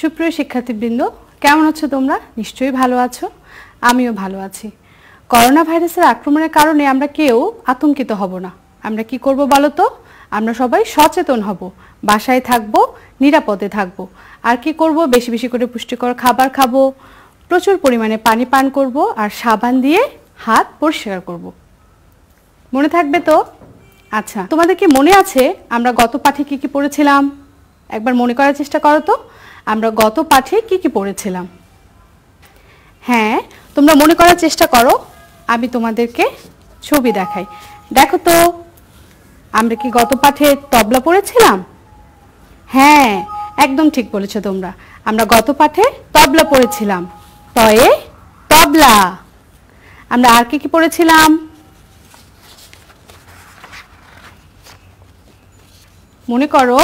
সুপ্রিয় শিক্ষার্থীবৃন্দ কেমন আছো তোমরা নিশ্চয়ই ভালো আছো আমিও ভালো আছি করোনা ভাইরাসের আক্রমণের কারণে আমরা কেউ আতঙ্কিত হব না আমরা কি করব বলো তো আমরা সবাই সচেতন হব বাসায় থাকব নিরাপদে থাকব আর কি করব বেশি বেশি করে পুষ্টিকর খাবার খাবো প্রচুর পরিমাণে পানি পান করব আর সাবান দিয়ে হাত পরিষ্কার করব মনে থাকবে তো আচ্ছা তোমাদের কি মনে আছে আমরা গত পাঠে কি কি পড়েছিলাম একবার মনে করার চেষ্টা করো তো আমরা গত পাঠে কি কি পড়েছিলাম হ্যাঁ তোমরা মনে করার চেষ্টা করো আমি তোমাদেরকে ছবি দেখাই দেখো তো আমরা কি গত পাঠে তবলা পড়েছিলাম হ্যাঁ একদম ঠিক বলেছো তোমরা আমরা গত পাঠে তবলা পড়েছিলাম তয়ে তবলা আমরা আর কি কি পড়েছিলাম মনে করো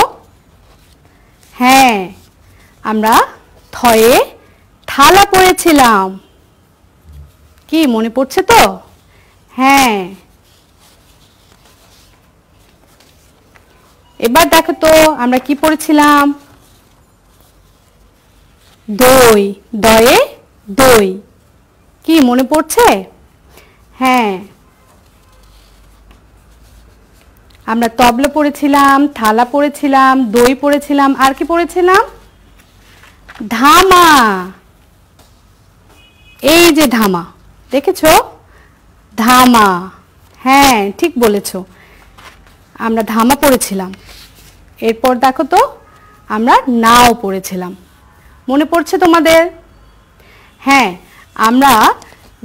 হ্যাঁ আমরা থয়ে থালা পড়েছিলাম কি মনে পড়ছে তো হ্যাঁ এবার দেখো তো আমরা কি পড়েছিলাম দই দয়ে দই কি মনে পড়ছে হ্যাঁ আমরা তবলা পড়েছিলাম থালা পড়েছিলাম দই পড়েছিলাম আর কি পড়েছিলাম ধামা এই যে ধামা দেখেছ ধামা হ্যাঁ ঠিক বলেছ আমরা ধামা পড়েছিলাম এরপর দেখো তো আমরা নাও পড়েছিলাম মনে পড়ছে তোমাদের হ্যাঁ আমরা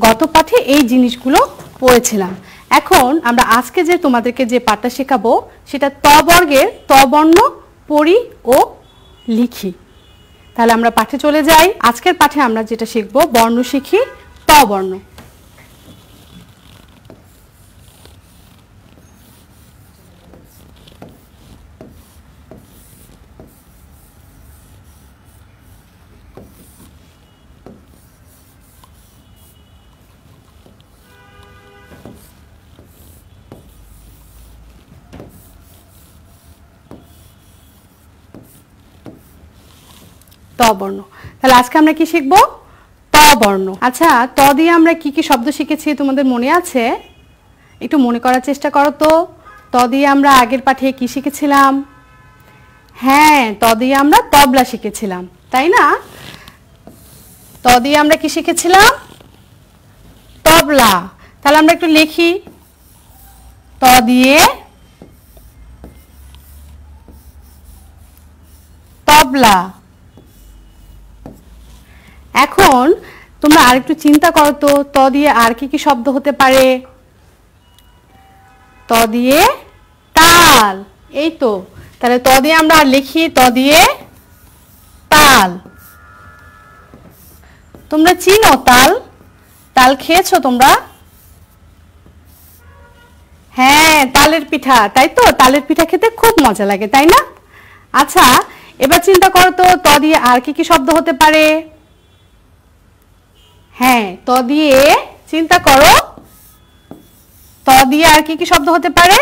গত পাঠে এই জিনিসগুলো পড়েছিলাম এখন আমরা আজকে যে তোমাদেরকে যে পাঠটা শেখাবো সেটা তবর্গের তবর্ণ পড়ি ও লিখি তাহলে আমরা পাঠে চলে যাই আজকের পাঠে আমরা যেটা শিখব বর্ণ শিখি ত বর্ণ ত বর্ণ তাহলে আজকে আমরা কি শিখব ত বর্ণ আচ্ছা ত দিয়ে আমরা কি কি শব্দ শিখেছি তোমাদের মনে আছে একটু মনে করার চেষ্টা করো তো ত দিয়ে আমরা আগের পাঠে কি শিখেছিলাম হ্যাঁ ত দিয়ে আমরা তবলা শিখেছিলাম তাই না ত দিয়ে আমরা কি শিখেছিলাম তবলা তাহলে আমরা একটু লিখি ত দিয়ে তবলা এখন তোমরা আর একটু চিন্তা করো তো ত দিয়ে আর কি কি শব্দ হতে পারে ত দিয়ে তাল এই তো তাহলে ত দিয়ে আমরা আর লিখি ত দিয়ে তাল তোমরা চিনো তাল তাল খেয়েছো তোমরা হ্যাঁ তালের পিঠা তাই তো তালের পিঠা খেতে খুব মজা লাগে তাই না আচ্ছা এবার চিন্তা করো তো ত দিয়ে আর কি কি শব্দ হতে পারে হ্যাঁ ত দিয়ে চিন্তা করো ত দিয়ে আর কি কি শব্দ হতে পারে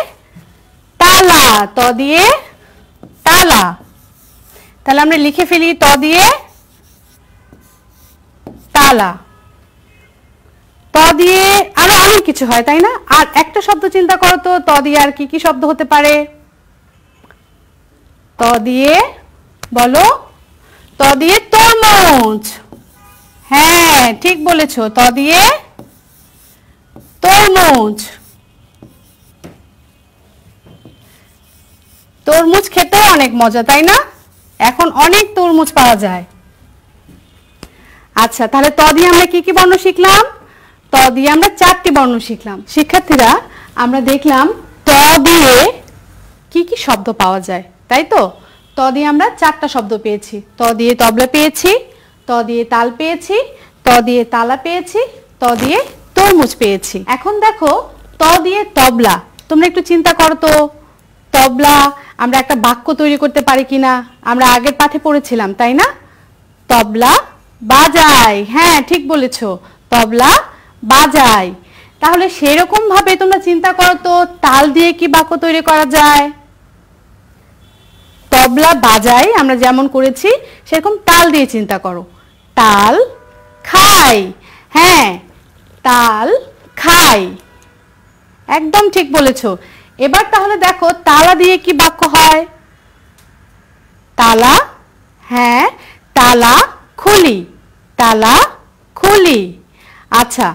তালা ত দিয়ে তালা তাহলে আমরা লিখে ফেলি ত দিয়ে তালা ত দিয়ে আরো অনেক কিছু হয় তাই না আর একটা শব্দ চিন্তা করো তো ত দিয়ে আর কি কি শব্দ হতে পারে ত দিয়ে বলো ত দিয়ে তরমুজ হ্যাঁ ঠিক বলেছ ত দিয়ে তরমুজ তরমুজ খেতেও অনেক মজা তাই না এখন অনেক তরমুজ পাওয়া যায় আচ্ছা তাহলে ত দিয়ে আমরা কি কি বর্ণ শিখলাম ত দিয়ে আমরা চারটি বর্ণ শিখলাম শিক্ষার্থীরা আমরা দেখলাম ত দিয়ে কি কি শব্দ পাওয়া যায় তাই তো ত দিয়ে আমরা চারটা শব্দ পেয়েছি ত দিয়ে তবলা পেয়েছি ত দিয়ে তাল পেয়েছি ত দিয়ে তালা পেয়েছি ত দিয়ে তরমুজ পেয়েছি এখন দেখো ত দিয়ে তবলা তোমরা একটু চিন্তা করো তো তবলা আমরা একটা বাক্য তৈরি করতে পারি কিনা আমরা আগের পাঠে পড়েছিলাম তাই না তবলা বাজাই হ্যাঁ ঠিক বলেছ তবলা বাজাই তাহলে সেরকম ভাবে তোমরা চিন্তা করো তো তাল দিয়ে কি বাক্য তৈরি করা যায় তবলা বাজাই আমরা যেমন করেছি সেরকম তাল দিয়ে চিন্তা করো তাল খাই হ্যাঁ তাল খাই একদম ঠিক বলেছো এবার তাহলে দেখো তালা দিয়ে কি বাক্য হয় তালা হ্যাঁ তালা খুলি তালা খুলি আচ্ছা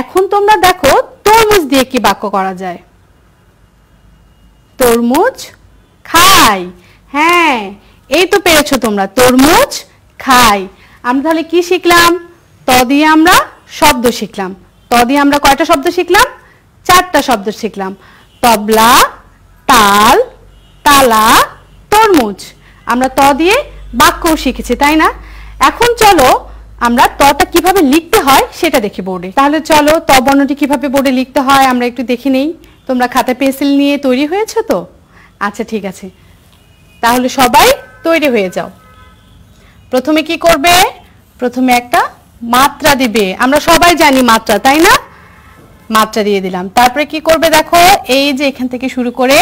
এখন তোমরা দেখো তরমুজ দিয়ে কি বাক্য করা যায় তরমুজ খাই হ্যাঁ এই তো পেরেছো তোমরা তরমুজ খাই আমরা তাহলে কি শিখলাম ত দিয়ে আমরা শব্দ শিখলাম ত দিয়ে আমরা কয়টা শব্দ শিখলাম চারটা শব্দ শিখলাম তবলা তাল তালা তরমুজ আমরা ত দিয়ে বাক্যও শিখেছি তাই না এখন চলো আমরা তটা কিভাবে লিখতে হয় সেটা দেখি বোর্ডে তাহলে চলো ত বর্ণটি কিভাবে বোর্ডে লিখতে হয় আমরা একটু দেখে নেই তোমরা খাতা পেন্সিল নিয়ে তৈরি হয়েছো তো আচ্ছা ঠিক আছে তাহলে সবাই তৈরি হয়ে যাও প্রথমে কি করবে প্রথমে একটা মাত্রা দিবে আমরা সবাই জানি মাত্রা তাই না মাত্রা দিয়ে দিলাম তারপরে কি করবে দেখো এই যে এখান থেকে শুরু করে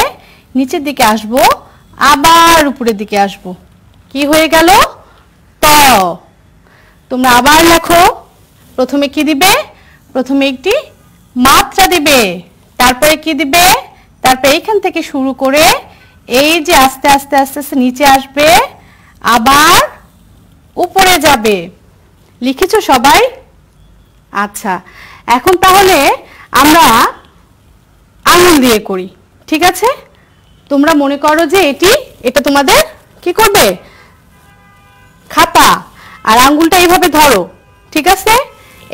নিচের দিকে আসব আবার উপরের দিকে আসব কি হয়ে গেল ত তোমরা আবার লেখো প্রথমে কি দিবে প্রথমে একটি মাত্রা দিবে তারপরে কি দিবে তারপরে এইখান থেকে শুরু করে এই যে আস্তে আস্তে আস্তে আস্তে নিচে আসবে আবার উপরে যাবে লিখেছো সবাই আচ্ছা এখন তাহলে আমরা আঙুল দিয়ে করি ঠিক আছে তোমরা মনে করো যে এটি এটা তোমাদের কি করবে খাতা আর আঙ্গুলটা এইভাবে ধরো ঠিক আছে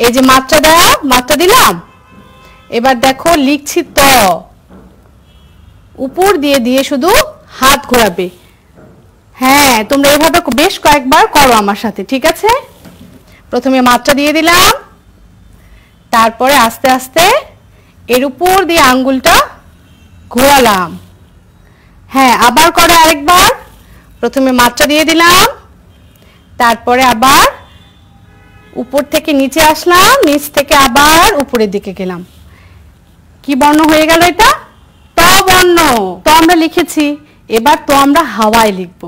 এই যে মাত্রা দেওয়া মাত্রা দিলাম এবার দেখো লিখছি ত উপর দিয়ে দিয়ে শুধু হাত ঘোরাবে হ্যাঁ তোমরা এভাবে বেশ কয়েকবার করো আমার সাথে ঠিক আছে প্রথমে মাছটা দিয়ে দিলাম তারপরে আস্তে আস্তে এর উপর দিয়ে আঙ্গুলটা ঘোরালাম হ্যাঁ আবার করে আরেকবার প্রথমে মাছটা দিয়ে দিলাম তারপরে আবার উপর থেকে নিচে আসলাম নিচ থেকে আবার উপরের দিকে গেলাম কি বর্ণ হয়ে গেল এটা ত বর্ণ তো আমরা লিখেছি এবার তো আমরা হাওয়ায় লিখব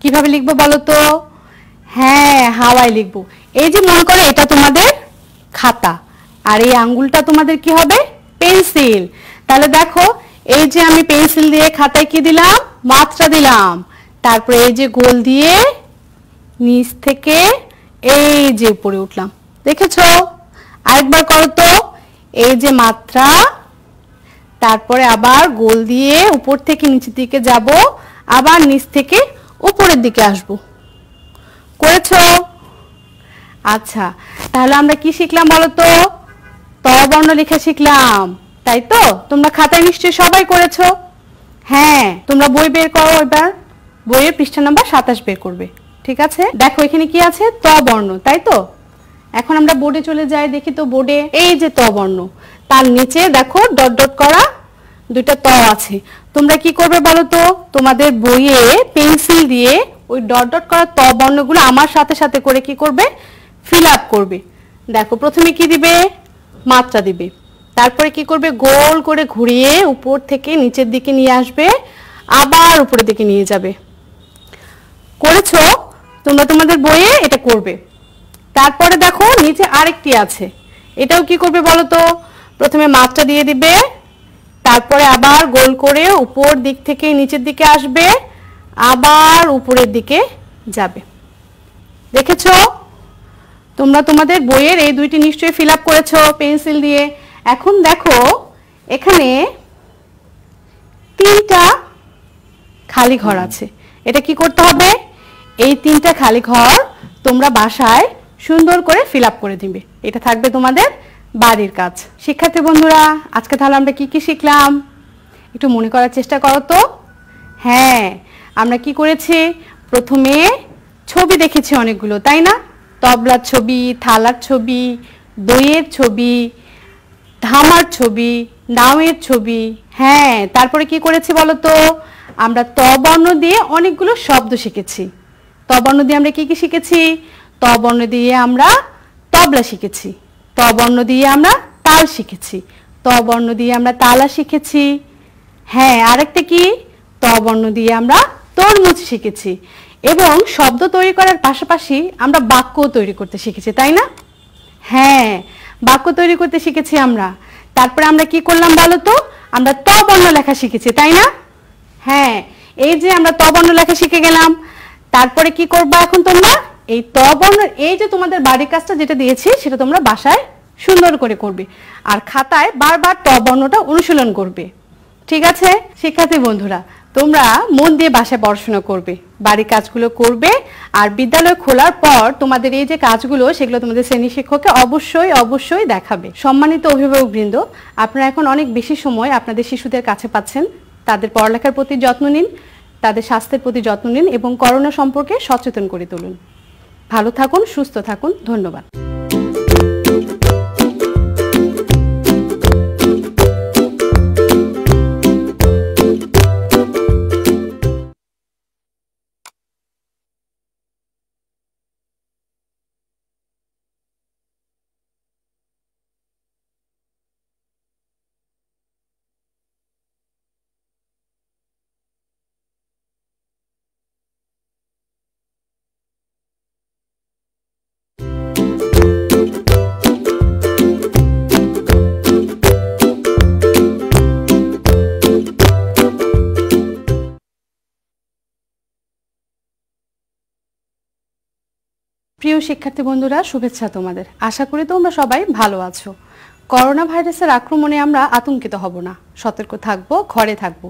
কিভাবে লিখবো বলো তো হ্যাঁ হাওয়ায় লিখবো এই যে মনে করো এটা তোমাদের খাতা আর এই আঙ্গুলটা তোমাদের কি হবে পেন্সিল তাহলে দেখো এই যে আমি পেন্সিল দিয়ে খাতায় কি দিলাম মাত্রা দিলাম তারপরে এই যে গোল দিয়ে নিচ থেকে এই যে উপরে উঠলাম দেখেছ আরেকবার করো তো এই যে মাত্রা তারপরে আবার গোল দিয়ে উপর থেকে নিচের দিকে যাব আবার নিচ থেকে উপরের দিকে আসবো করেছো আচ্ছা তাহলে আমরা কি শিখলাম বলো তো ত বর্ণ লেখা শিখলাম তাই তো তোমরা খাতায় নিশ্চয় সবাই করেছো হ্যাঁ তোমরা বই বের করো এবার বইয়ের পৃষ্ঠা নাম্বার সাতাশ বের করবে ঠিক আছে দেখো এখানে কি আছে ত বর্ণ তাই তো এখন আমরা বোর্ডে চলে যাই দেখি তো বোর্ডে এই যে ত বর্ণ তার নিচে দেখো ডট ডট করা দুইটা ত আছে তোমরা কি করবে বলো তো তোমাদের বইয়ে পেন্সিল দিয়ে ওই ডট ডট করা ত বর্ণগুলো আমার সাথে সাথে করে কি করবে ফিল আপ করবে দেখো প্রথমে কি দিবে মাত্রা দিবে তারপরে কি করবে গোল করে ঘুরিয়ে উপর থেকে নিচের দিকে নিয়ে আসবে আবার উপরের দিকে নিয়ে যাবে করেছো তোমরা তোমাদের বইয়ে এটা করবে তারপরে দেখো নিচে আরেকটি আছে এটাও কি করবে বলো তো প্রথমে মাত্রা দিয়ে দিবে তারপরে আবার গোল করে উপর দিক থেকে নিচের দিকে আসবে আবার উপরের দিকে যাবে দেখেছ তোমরা তোমাদের বইয়ের এই দুইটি নিশ্চয়ই ফিল আপ করেছ পেন্সিল দিয়ে এখন দেখো এখানে তিনটা খালি ঘর আছে এটা কি করতে হবে এই তিনটা খালি ঘর তোমরা বাসায় সুন্দর করে ফিল আপ করে দিবে এটা থাকবে তোমাদের বাড়ির কাজ শিক্ষার্থী বন্ধুরা আজকে তাহলে আমরা কি কি শিখলাম একটু মনে করার চেষ্টা করো তো হ্যাঁ আমরা কি করেছি প্রথমে ছবি দেখেছি অনেকগুলো তাই না তবলার ছবি থালার ছবি দইয়ের ছবি ধামার ছবি নাওয়ের ছবি হ্যাঁ তারপরে কি করেছি বলতো আমরা তবর্ণ দিয়ে অনেকগুলো শব্দ শিখেছি তবর্ণ দিয়ে আমরা কি কি শিখেছি তবর্ণ দিয়ে আমরা তবলা শিখেছি তবর্ণ দিয়ে আমরা তাল শিখেছি তবর্ণ দিয়ে আমরা তালা শিখেছি হ্যাঁ আরেকটা কি তবর্ণ দিয়ে আমরা তরমুজ শিখেছি এবং শব্দ তৈরি করার পাশাপাশি আমরা বাক্য তৈরি করতে শিখেছি তাই না হ্যাঁ বাক্য তৈরি করতে শিখেছি আমরা তারপরে আমরা কি করলাম বলো তো আমরা ত বর্ণ লেখা শিখেছি তাই না হ্যাঁ এই যে আমরা ত বর্ণ লেখা শিখে গেলাম তারপরে কি করবা এখন তোমরা এই ত বর্ণ এই যে তোমাদের বাড়ির কাজটা যেটা দিয়েছি সেটা তোমরা বাসায় সুন্দর করে করবে আর খাতায় বারবার ত বর্ণটা অনুশীলন করবে ঠিক আছে শিক্ষার্থী বন্ধুরা তোমরা মন দিয়ে বাসায় পড়াশোনা করবে বাড়ির কাজগুলো করবে আর বিদ্যালয় খোলার পর তোমাদের এই যে কাজগুলো সেগুলো তোমাদের শ্রেণী শিক্ষককে অবশ্যই অবশ্যই দেখাবে সম্মানিত অভিভাবকবৃন্দ আপনারা এখন অনেক বেশি সময় আপনাদের শিশুদের কাছে পাচ্ছেন তাদের পড়ালেখার প্রতি যত্ন নিন তাদের স্বাস্থ্যের প্রতি যত্ন নিন এবং করোনা সম্পর্কে সচেতন করে তুলুন ভালো থাকুন সুস্থ থাকুন ধন্যবাদ প্রিয় শিক্ষার্থী বন্ধুরা শুভেচ্ছা তোমাদের আশা করি তোমরা সবাই ভালো আছো করোনা ভাইরাসের আক্রমণে আমরা আতঙ্কিত হব না সতর্ক থাকব ঘরে থাকব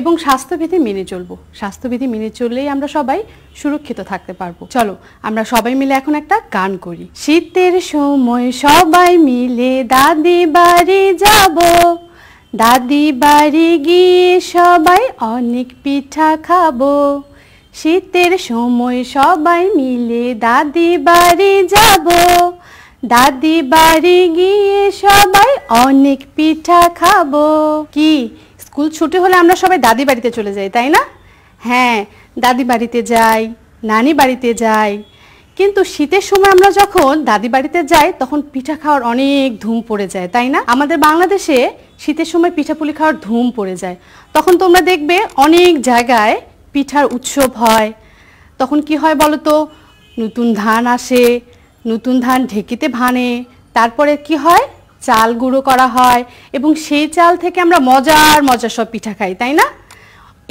এবং স্বাস্থ্যবিধি মেনে চলব স্বাস্থ্যবিধি মেনে চললেই আমরা সবাই সুরক্ষিত থাকতে পারবো চলো আমরা সবাই মিলে এখন একটা গান করি শীতের সময় সবাই মিলে দাদি বাড়ি যাব দাদি বাড়ি গিয়ে সবাই অনেক পিঠা খাবো শীতের সময় সবাই মিলে দাদি বাড়ি যাব দাদি বাড়ি গিয়ে সবাই অনেক পিঠা খাবো কি স্কুল ছুটি হলে আমরা সবাই দাদি বাড়িতে চলে যাই তাই না হ্যাঁ দাদি বাড়িতে যাই নানি বাড়িতে যাই কিন্তু শীতের সময় আমরা যখন দাদি বাড়িতে যাই তখন পিঠা খাওয়ার অনেক ধুম পড়ে যায় তাই না আমাদের বাংলাদেশে শীতের সময় পিঠাপুলি খাওয়ার ধুম পড়ে যায় তখন তোমরা দেখবে অনেক জায়গায় পিঠার উৎসব হয় তখন কি হয় বলো তো নতুন ধান আসে নতুন ধান ঢেকিতে ভানে তারপরে কি হয় চাল গুঁড়ো করা হয় এবং সেই চাল থেকে আমরা মজার মজার সব পিঠা খাই তাই না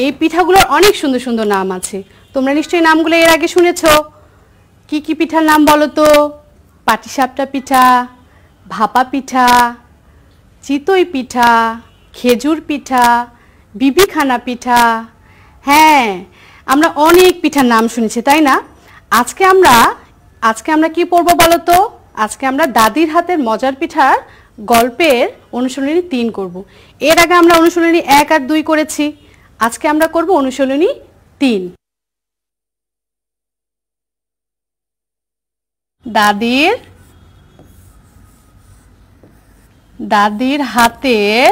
এই পিঠাগুলোর অনেক সুন্দর সুন্দর নাম আছে তোমরা নিশ্চয়ই নামগুলো এর আগে শুনেছ কি কি পিঠার নাম বলো তো পাটিসাপটা পিঠা ভাপা পিঠা চিতই পিঠা খেজুর পিঠা বিবিখানা পিঠা হ্যাঁ আমরা অনেক পিঠার নাম শুনেছি তাই না আজকে আমরা আজকে আমরা কি পড়বো বলো তো আজকে আমরা দাদির হাতের মজার পিঠার গল্পের অনুশীলনী তিন করব। এর আগে আমরা অনুশীলনী এক আর দুই করেছি আজকে আমরা করব অনুশীলনী তিন দাদির দাদির হাতের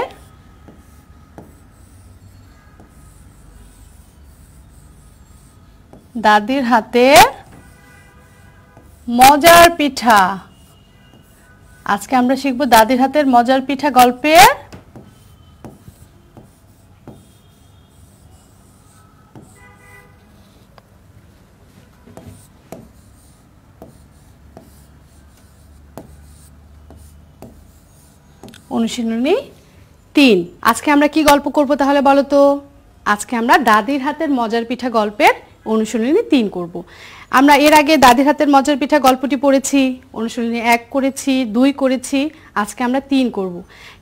দাদির হাতে মজার পিঠা আজকে আমরা শিখব দাদির হাতের মজার পিঠা গল্পের অনুশীলনী তিন আজকে আমরা কি গল্প করব তাহলে বলো তো আজকে আমরা দাদির হাতের মজার পিঠা গল্পের অনুশীলনী তিন করব। আমরা এর আগে দাদির হাতের মজার পিঠা গল্পটি পড়েছি অনুশীলনী এক করেছি দুই করেছি আজকে আমরা তিন করব।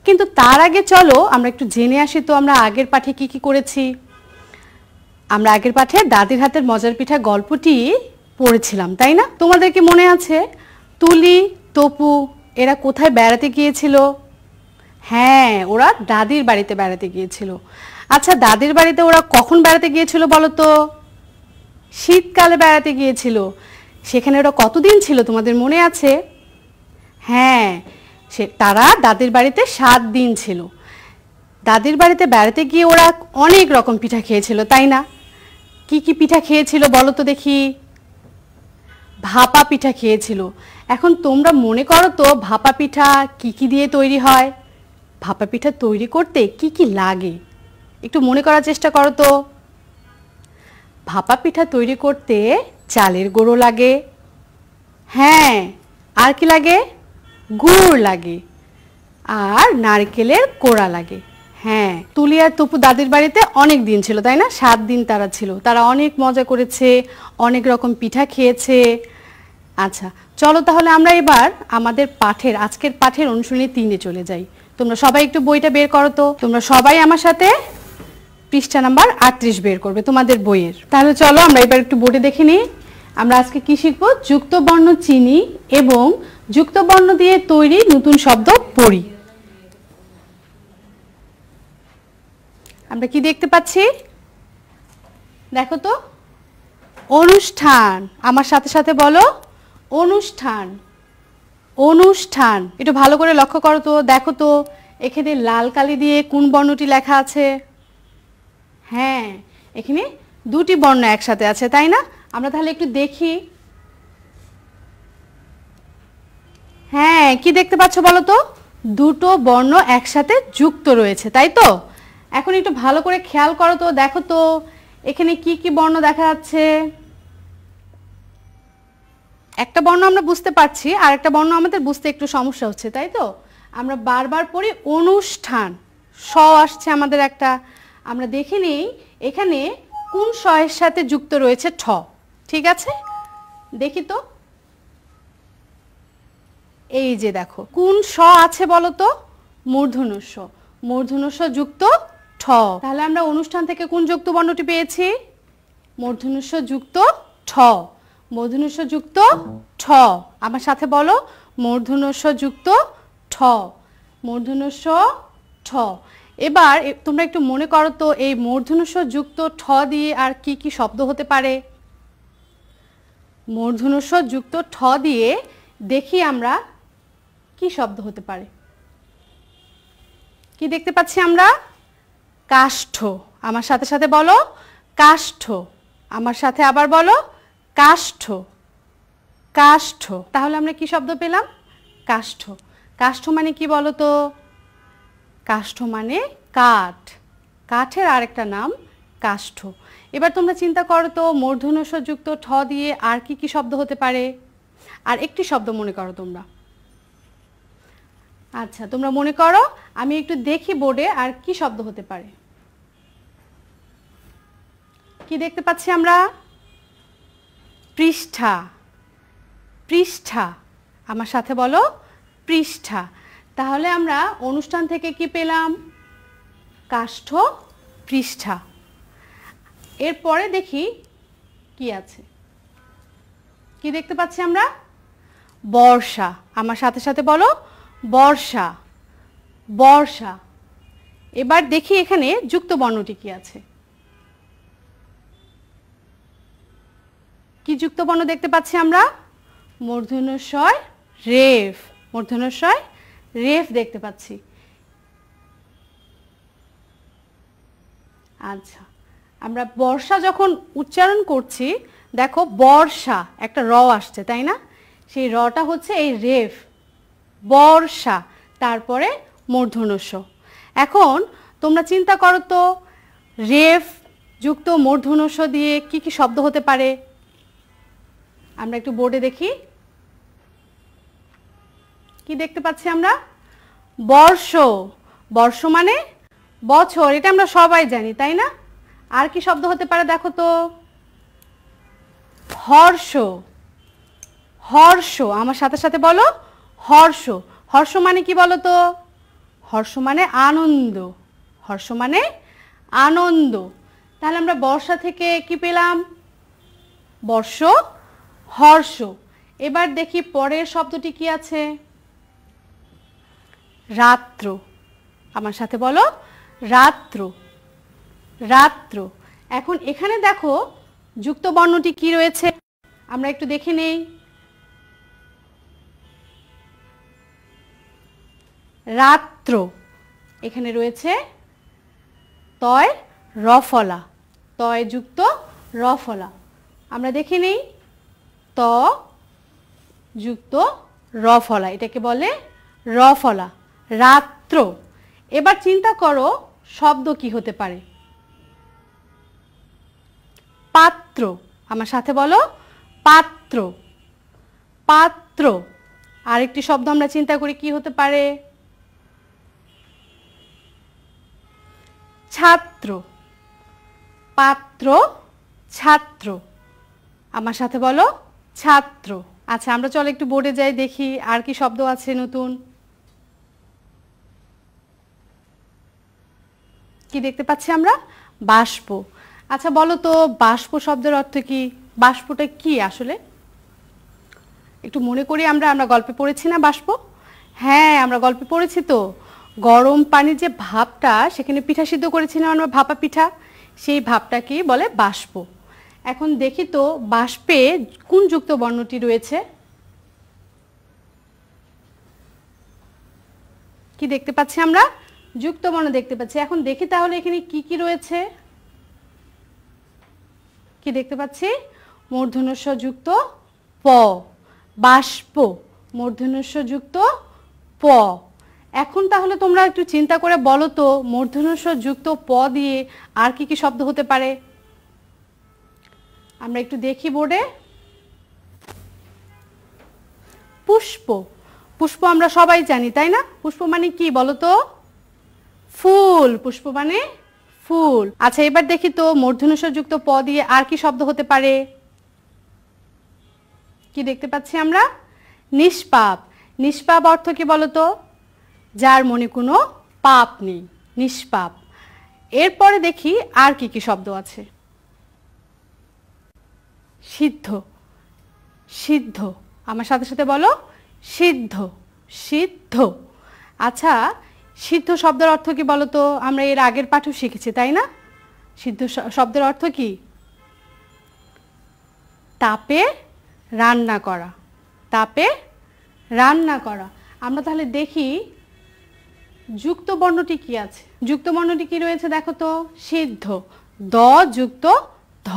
কিন্তু তার আগে চলো আমরা একটু জেনে আসি তো আমরা আগের পাঠে কি কি করেছি আমরা আগের পাঠে দাদির হাতের মজার পিঠা গল্পটি পড়েছিলাম তাই না তোমাদের কি মনে আছে তুলি তপু এরা কোথায় বেড়াতে গিয়েছিল হ্যাঁ ওরা দাদির বাড়িতে বেড়াতে গিয়েছিল আচ্ছা দাদির বাড়িতে ওরা কখন বেড়াতে গিয়েছিল বলো তো শীতকালে বেড়াতে গিয়েছিল সেখানে ওরা কতদিন ছিল তোমাদের মনে আছে হ্যাঁ সে তারা দাদির বাড়িতে সাত দিন ছিল দাদির বাড়িতে বেড়াতে গিয়ে ওরা অনেক রকম পিঠা খেয়েছিল তাই না কি কি পিঠা খেয়েছিল বলো তো দেখি ভাপা পিঠা খেয়েছিল এখন তোমরা মনে করো তো ভাপা পিঠা কি কি দিয়ে তৈরি হয় ভাপা পিঠা তৈরি করতে কি কি লাগে একটু মনে করার চেষ্টা করো তো ভাপা পিঠা তৈরি করতে চালের গুঁড়ো লাগে হ্যাঁ আর কি লাগে গুড় লাগে আর নারকেলের কোড়া লাগে হ্যাঁ তুলি আর তপু দাদির বাড়িতে অনেক দিন ছিল তাই না সাত দিন তারা ছিল তারা অনেক মজা করেছে অনেক রকম পিঠা খেয়েছে আচ্ছা চলো তাহলে আমরা এবার আমাদের পাঠের আজকের পাঠের অনুশীলনী তিনে চলে যাই তোমরা সবাই একটু বইটা বের করো তো তোমরা সবাই আমার সাথে পৃষ্ঠা নাম্বার আটত্রিশ বের করবে তোমাদের বইয়ের তাহলে চলো আমরা এবার একটু বোর্ডে দেখে নিই আমরা আজকে কি শিখব যুক্ত বর্ণ চিনি এবং যুক্ত বর্ণ দিয়ে তৈরি নতুন শব্দ পড়ি আমরা কি দেখতে পাচ্ছি দেখো তো অনুষ্ঠান আমার সাথে সাথে বলো অনুষ্ঠান অনুষ্ঠান একটু ভালো করে লক্ষ্য করো তো দেখো তো এখানে লাল কালি দিয়ে কোন বর্ণটি লেখা আছে হ্যাঁ এখানে দুটি বর্ণ একসাথে আছে তাই না আমরা তাহলে একটু দেখি হ্যাঁ কি দেখতে পাচ্ছ বলো তো দুটো বর্ণ একসাথে যুক্ত রয়েছে তাই তো এখন একটু ভালো করে খেয়াল করো তো দেখো তো এখানে কি কি বর্ণ দেখা যাচ্ছে একটা বর্ণ আমরা বুঝতে পারছি আর একটা বর্ণ আমাদের বুঝতে একটু সমস্যা হচ্ছে তাই তো আমরা বারবার পড়ি অনুষ্ঠান স আসছে আমাদের একটা আমরা দেখে নেই এখানে কোন শয়ের সাথে যুক্ত রয়েছে ঠ ঠিক আছে দেখি তো এই যে দেখো কোন স আছে বলো তো মূর্ধনুষ মূর্ধনুষ্য যুক্ত ঠ তাহলে আমরা অনুষ্ঠান থেকে কোন যুক্ত বর্ণটি পেয়েছি মূর্ধনুষ যুক্ত ঠ মূর্ধনুষ যুক্ত ঠ আমার সাথে বলো মূর্ধনুষ যুক্ত ঠ মূর্ধনুষ ঠ এবার তোমরা একটু মনে করো তো এই মূর্ধনুষ যুক্ত ঠ দিয়ে আর কি কি শব্দ হতে পারে মূর্ধনুষ যুক্ত ঠ দিয়ে দেখি আমরা কি শব্দ হতে পারে কি দেখতে পাচ্ছি আমরা কাষ্ঠ আমার সাথে সাথে বলো কাষ্ঠ আমার সাথে আবার বলো কাষ্ঠ কাষ্ঠ তাহলে আমরা কি শব্দ পেলাম কাষ্ঠ কাষ্ঠ মানে কি বলো তো কাষ্ঠ মানে কাঠ কাঠের আরেকটা নাম কাষ্ঠ এবার তোমরা চিন্তা করো তো মূর্ধন্যস্বযুক্ত ঠ দিয়ে আর কি কি শব্দ হতে পারে আর একটি শব্দ মনে করো তোমরা আচ্ছা তোমরা মনে করো আমি একটু দেখি বোর্ডে আর কি শব্দ হতে পারে কি দেখতে পাচ্ছি আমরা পৃষ্ঠা পৃষ্ঠা আমার সাথে বলো পৃষ্ঠা তাহলে আমরা অনুষ্ঠান থেকে কি পেলাম কাষ্ঠ পৃষ্ঠা এরপরে দেখি কি আছে কি দেখতে পাচ্ছি আমরা বর্ষা আমার সাথে সাথে বলো বর্ষা বর্ষা এবার দেখি এখানে যুক্ত বর্ণটি কি আছে কি যুক্ত বর্ণ দেখতে পাচ্ছি আমরা মূর্ধনশয় রেফ মূর্ধনশয় রেফ দেখতে পাচ্ছি আচ্ছা আমরা বর্ষা যখন উচ্চারণ করছি দেখো বর্ষা একটা র আসছে তাই না সেই রটা হচ্ছে এই রেফ বর্ষা তারপরে মূর্ধনস্য এখন তোমরা চিন্তা করো তো রেফ যুক্ত মূর্ধনস্য দিয়ে কি কি শব্দ হতে পারে আমরা একটু বোর্ডে দেখি কি দেখতে পাচ্ছি আমরা বর্ষ বর্ষ মানে বছর এটা আমরা সবাই জানি তাই না আর কি শব্দ হতে পারে দেখো তো হর্ষ হর্ষ আমার সাথে সাথে বলো হর্ষ হর্ষ মানে কি বলো তো হর্ষ মানে আনন্দ হর্ষ মানে আনন্দ তাহলে আমরা বর্ষা থেকে কি পেলাম বর্ষ হর্ষ এবার দেখি পরের শব্দটি কি আছে রাত্র আমার সাথে বলো রাত্র রাত্র এখন এখানে দেখো যুক্ত বর্ণটি কি রয়েছে আমরা একটু দেখে নেই রাত্র এখানে রয়েছে তয় রফলা তয় যুক্ত রফলা আমরা দেখে নেই ত যুক্ত রফলা এটাকে বলে রফলা রাত্র এবার চিন্তা করো শব্দ কি হতে পারে পাত্র আমার সাথে বলো পাত্র পাত্র আরেকটি শব্দ আমরা চিন্তা করি কি হতে পারে ছাত্র পাত্র ছাত্র আমার সাথে বলো ছাত্র আচ্ছা আমরা চলো একটু বোর্ডে যাই দেখি আর কি শব্দ আছে নতুন কি দেখতে পাচ্ছি আমরা বাষ্প আচ্ছা বলো তো বাষ্প শব্দের অর্থ কি বাষ্পটা কি আসলে একটু মনে করি আমরা আমরা গল্পে পড়েছি না বাষ্প হ্যাঁ আমরা গল্পে পড়েছি তো গরম পানির যে ভাবটা সেখানে পিঠা সিদ্ধ করেছি না আমরা ভাপা পিঠা সেই ভাবটাকেই বলে বাষ্প এখন দেখি তো বাষ্পে কোন যুক্ত বর্ণটি রয়েছে কি দেখতে পাচ্ছি আমরা যুক্ত বর্ণ দেখতে পাচ্ছি এখন দেখি তাহলে এখানে কি কি রয়েছে কি দেখতে পাচ্ছি মূর্ধন্যস্ব যুক্ত প বাষ্প মূর্ধন্যস্ব যুক্ত প এখন তাহলে তোমরা একটু চিন্তা করে বলো তো মূর্ধন্যস্ব যুক্ত প দিয়ে আর কি কি শব্দ হতে পারে আমরা একটু দেখি বোর্ডে পুষ্প পুষ্প আমরা সবাই জানি তাই না পুষ্প মানে কি বলো তো ফুল পুষ্প মানে ফুল আচ্ছা এবার দেখি তো যুক্ত প দিয়ে আর কি শব্দ হতে পারে কি দেখতে পাচ্ছি আমরা নিষ্পাপ নিষ্পাপ অর্থ কি বলতো যার মনে কোনো পাপ নেই নিষ্পাপ এরপরে দেখি আর কি কি শব্দ আছে সিদ্ধ সিদ্ধ আমার সাথে সাথে বলো সিদ্ধ সিদ্ধ আচ্ছা সিদ্ধ শব্দের অর্থ কি বলতো আমরা এর আগের পাঠও শিখেছি তাই না সিদ্ধ শব্দের অর্থ কি তাপে রান্না করা তাপে রান্না করা আমরা তাহলে দেখি যুক্ত বর্ণটি কি আছে যুক্ত বর্ণটি কি রয়েছে দেখো তো সিদ্ধ দ যুক্ত ধ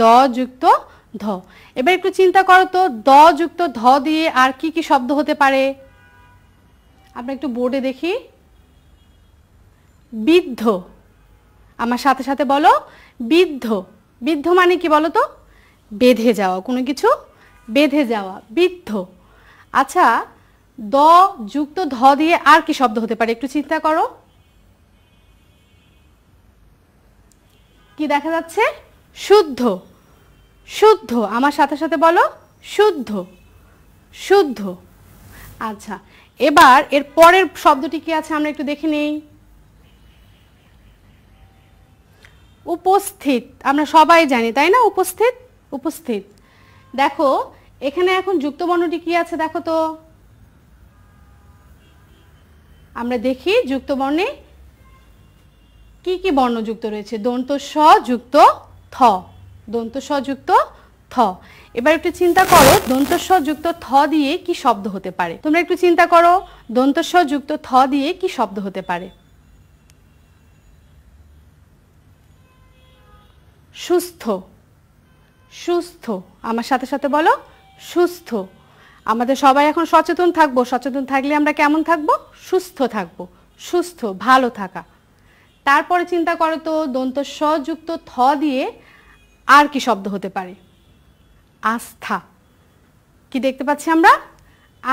দ যুক্ত ধ এবার একটু চিন্তা করো তো দ যুক্ত ধ দিয়ে আর কি কি শব্দ হতে পারে আমরা একটু বোর্ডে দেখি বৃদ্ধ আমার সাথে সাথে বলো বৃদ্ধ বৃদ্ধ মানে কি বলো তো বেঁধে যাওয়া কোনো কিছু বেঁধে যাওয়া বৃদ্ধ আচ্ছা দ যুক্ত ধ দিয়ে আর কি শব্দ হতে পারে একটু চিন্তা করো কি দেখা যাচ্ছে শুদ্ধ শুদ্ধ আমার সাথে সাথে বলো শুদ্ধ শুদ্ধ আচ্ছা এবার এর পরের শব্দটি কি আছে আমরা একটু দেখে নেই উপস্থিত আমরা সবাই জানি তাই না উপস্থিত উপস্থিত দেখো এখানে এখন যুক্ত বর্ণটি কি আছে দেখো তো আমরা দেখি যুক্ত বর্ণে কি কি বর্ণ যুক্ত রয়েছে দন্ত স থ দন্ত স্বযুক্ত থ এবার একটু চিন্তা করো দন্ত স থ দিয়ে কি শব্দ হতে পারে তোমরা একটু চিন্তা করো দন্ত স যুক্ত থ দিয়ে কি শব্দ হতে পারে সুস্থ সুস্থ আমার সাথে সাথে বলো সুস্থ আমাদের সবাই এখন সচেতন থাকবো সচেতন থাকলে আমরা কেমন থাকবো সুস্থ থাকবো সুস্থ ভালো থাকা তারপরে চিন্তা করো তো দন্ত যুক্ত থ দিয়ে আর কি শব্দ হতে পারে আস্থা কি দেখতে পাচ্ছি আমরা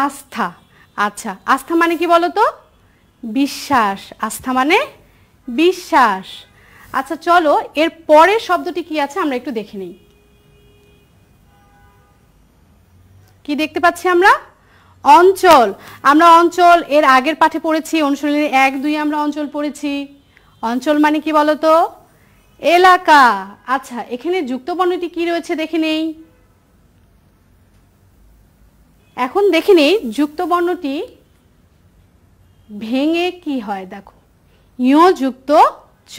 আস্থা আচ্ছা আস্থা মানে কি বলো তো বিশ্বাস আস্থা মানে বিশ্বাস আচ্ছা চলো এর পরের শব্দটি কি আছে আমরা একটু দেখে নিই কি দেখতে পাচ্ছি আমরা অঞ্চল আমরা অঞ্চল এর আগের পাঠে পড়েছি অনুশীলনী এক দুই আমরা অঞ্চল পড়েছি অঞ্চল মানে কি বলতো এলাকা আচ্ছা এখানে যুক্ত বর্ণটি কি রয়েছে দেখে নেই এখন দেখে নেই যুক্ত বর্ণটি ভেঙে কি হয় দেখো ইয় যুক্ত চ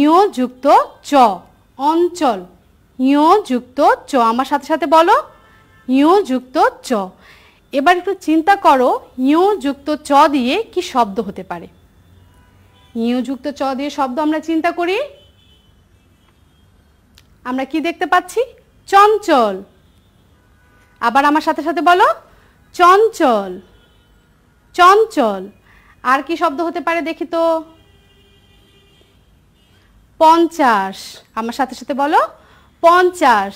ইয় যুক্ত চ অঞ্চল ইয় যুক্ত চ আমার সাথে সাথে বলো ইয় যুক্ত চ এবার একটু চিন্তা করো ইয় যুক্ত চ দিয়ে কি শব্দ হতে পারে ইয় যুক্ত চ দিয়ে শব্দ আমরা চিন্তা করি আমরা কি দেখতে পাচ্ছি চঞ্চল আবার আমার সাথে সাথে বলো চঞ্চল চঞ্চল আর কি শব্দ হতে পারে দেখি তো পঞ্চাশ আমার সাথে সাথে বলো পঞ্চাশ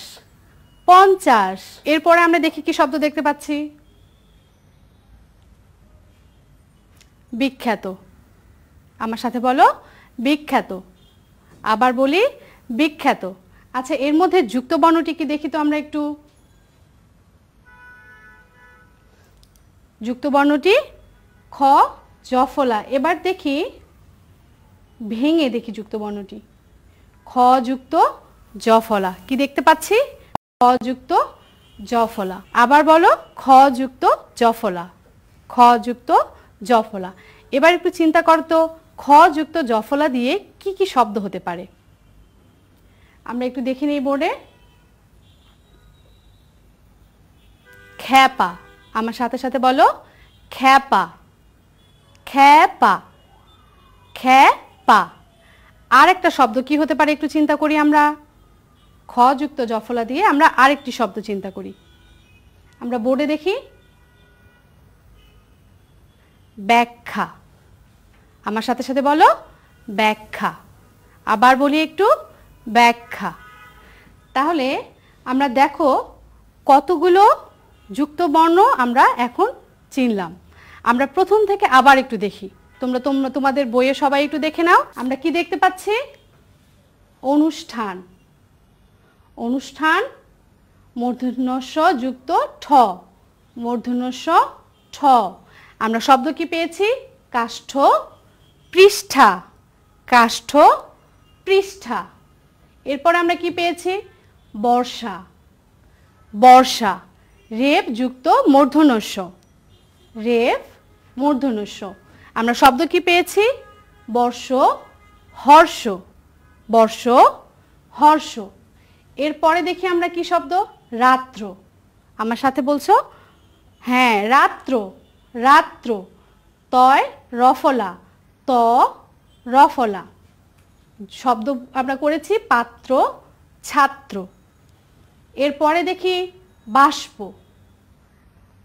পঞ্চাশ এরপরে আমরা দেখি কি শব্দ দেখতে পাচ্ছি বিখ্যাত আমার সাথে বলো বিখ্যাত আবার বলি বিখ্যাত আচ্ছা এর মধ্যে যুক্ত বর্ণটি কি দেখি তো আমরা একটু যুক্ত বর্ণটি খ জফলা এবার দেখি ভেঙে দেখি যুক্ত বর্ণটি খ যুক্ত জফলা কি দেখতে পাচ্ছি খ যুক্ত জফলা আবার বলো খ যুক্ত জফলা খযুক্ত জফলা এবার একটু চিন্তা কর তো খ যুক্ত জফলা দিয়ে কি কি শব্দ হতে পারে আমরা একটু দেখে নিই বোর্ডে খ্যাপা আমার সাথে সাথে বলো খ্যাপা খ্যাপা খ্যাপা আর একটা শব্দ কি হতে পারে একটু চিন্তা করি আমরা খ যুক্ত জফলা দিয়ে আমরা আরেকটি শব্দ চিন্তা করি আমরা বোর্ডে দেখি ব্যাখ্যা আমার সাথে সাথে বলো ব্যাখ্যা আবার বলি একটু ব্যাখ্যা তাহলে আমরা দেখো কতগুলো যুক্ত বর্ণ আমরা এখন চিনলাম আমরা প্রথম থেকে আবার একটু দেখি তোমরা তোমরা তোমাদের বইয়ে সবাই একটু দেখে নাও আমরা কি দেখতে পাচ্ছি অনুষ্ঠান অনুষ্ঠান মূর্ধন্যস্ব যুক্ত ঠ মূর্ধন্যস্ব ঠ আমরা শব্দ কি পেয়েছি কাষ্ঠ পৃষ্ঠা কাষ্ঠ পৃষ্ঠা এরপর আমরা কি পেয়েছি বর্ষা বর্ষা রেপ যুক্ত মূর্ধন্যস্ব রেপ মূর্ধন্যস্ব আমরা শব্দ কি পেয়েছি বর্ষ হর্ষ বর্ষ হর্ষ এরপরে দেখি আমরা কি শব্দ রাত্র আমার সাথে বলছো হ্যাঁ রাত্র রাত্র তয় রফলা ত রফলা শব্দ আমরা করেছি পাত্র ছাত্র এরপরে দেখি বাষ্প